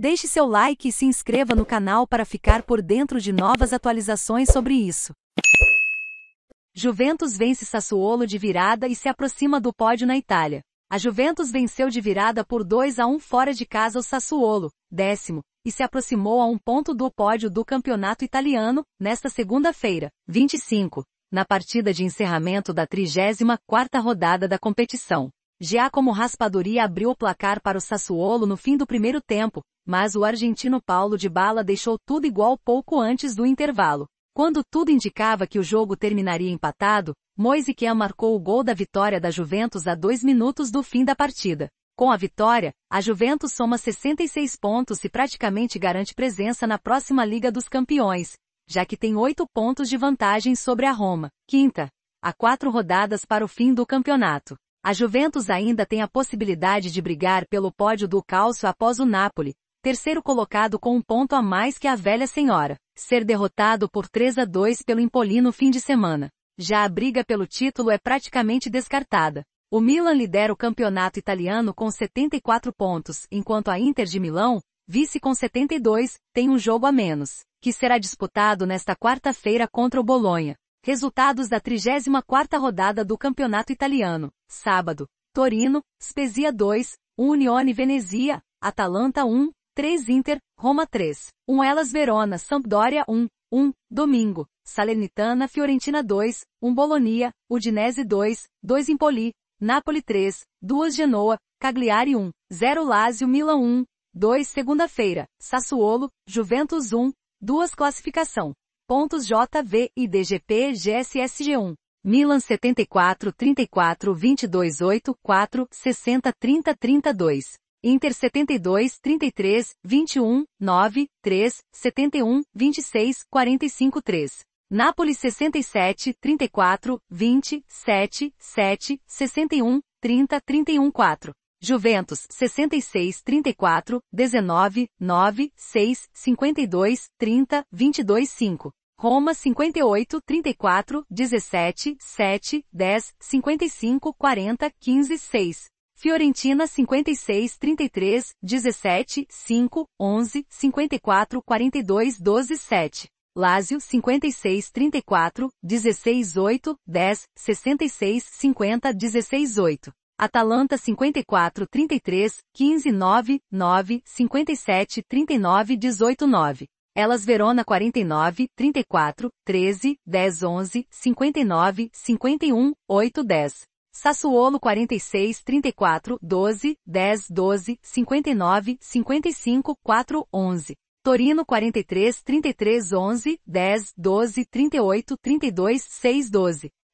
Deixe seu like e se inscreva no canal para ficar por dentro de novas atualizações sobre isso. Juventus vence Sassuolo de virada e se aproxima do pódio na Itália. A Juventus venceu de virada por 2 a 1 fora de casa o Sassuolo, décimo, e se aproximou a um ponto do pódio do campeonato italiano, nesta segunda-feira, 25, na partida de encerramento da 34ª rodada da competição. Giacomo Raspadori abriu o placar para o Sassuolo no fim do primeiro tempo, mas o argentino Paulo de Bala deixou tudo igual pouco antes do intervalo. Quando tudo indicava que o jogo terminaria empatado, Kean marcou o gol da vitória da Juventus a dois minutos do fim da partida. Com a vitória, a Juventus soma 66 pontos e praticamente garante presença na próxima Liga dos Campeões, já que tem oito pontos de vantagem sobre a Roma, quinta, Há quatro rodadas para o fim do campeonato. A Juventus ainda tem a possibilidade de brigar pelo pódio do calço após o Napoli, terceiro colocado com um ponto a mais que a velha senhora, ser derrotado por 3 a 2 pelo Empoli no fim de semana. Já a briga pelo título é praticamente descartada. O Milan lidera o campeonato italiano com 74 pontos, enquanto a Inter de Milão, vice com 72, tem um jogo a menos, que será disputado nesta quarta-feira contra o Bolonha. Resultados da 34ª rodada do Campeonato Italiano. Sábado, Torino, Spezia 2, Unione Venezia, Atalanta 1, 3 Inter, Roma 3, 1 Elas Verona, Sampdoria 1, 1, domingo, Salernitana Fiorentina 2, 1 Bolonia, Udinese 2, 2 Empoli, Napoli 3, 2 Genoa, Cagliari 1, 0 Lazio Mila 1, 2 segunda-feira, Sassuolo, Juventus 1, 2 classificação. Pontos JV e DGP GSSG1. Milan 74 34 22 8 4 60 30 32. Inter 72 33 21 9 3 71 26 45 3. Nápoles 67 34 20 7 7 61 30 31 4. Juventus 66 34 19 9 6 52 30 22 5. Roma 58 34 17 7 10 55 40 15 6. Fiorentina 56 33 17 5 11 54 42 12 7. Lázio 56 34 16 8 10 66 50 16 8. Atalanta 54 33 15 9 9 57 39 18 9. Elas Verona 49 34 13 10 11 59 51 8 10. Sassuolo 46 34 12 10 12 59 55 4 11. Torino 43 33 11 10 12 38 32 6 12.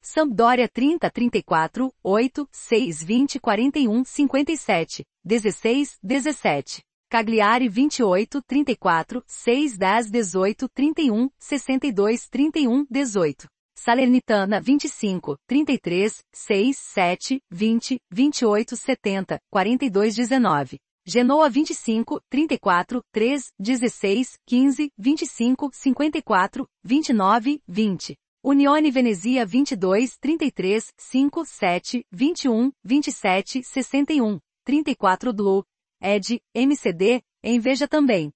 Sampdoria 30 34 8 6 20 41 57 16 17 Cagliari 28 34 6 10 18 31 62 31 18 Salernitana 25 33 6 7 20 28 70 42 19 Genoa 25 34 3 16 15 25 54 29 20 Unione Venezia 22 33 5 7 21 27 61 34 Blue, Ed, MCD, Enveja também.